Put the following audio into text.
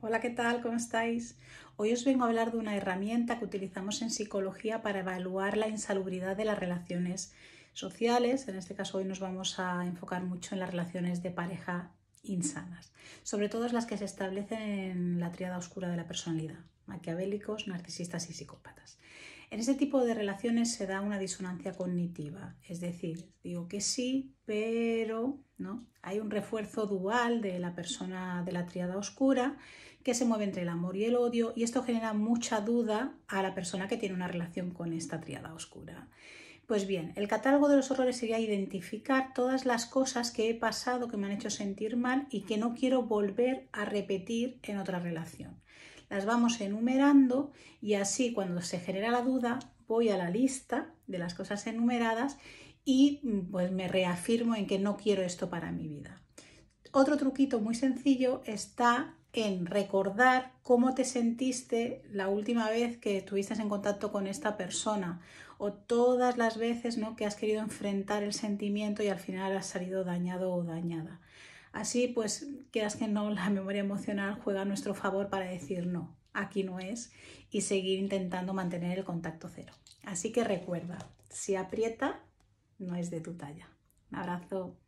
Hola, ¿qué tal? ¿Cómo estáis? Hoy os vengo a hablar de una herramienta que utilizamos en psicología para evaluar la insalubridad de las relaciones sociales. En este caso hoy nos vamos a enfocar mucho en las relaciones de pareja insanas, sobre todo las que se establecen en la triada oscura de la personalidad, maquiavélicos, narcisistas y psicópatas. En ese tipo de relaciones se da una disonancia cognitiva, es decir, digo que sí, pero ¿no? hay un refuerzo dual de la persona de la triada oscura que se mueve entre el amor y el odio y esto genera mucha duda a la persona que tiene una relación con esta triada oscura. Pues bien, el catálogo de los horrores sería identificar todas las cosas que he pasado, que me han hecho sentir mal y que no quiero volver a repetir en otra relación las vamos enumerando y así cuando se genera la duda voy a la lista de las cosas enumeradas y mm, pues me reafirmo en que no quiero esto para mi vida. Otro truquito muy sencillo está en recordar cómo te sentiste la última vez que estuviste en contacto con esta persona o todas las veces ¿no? que has querido enfrentar el sentimiento y al final has salido dañado o dañada. Así pues, quieras que no, la memoria emocional juega a nuestro favor para decir no, aquí no es y seguir intentando mantener el contacto cero. Así que recuerda, si aprieta, no es de tu talla. Un abrazo.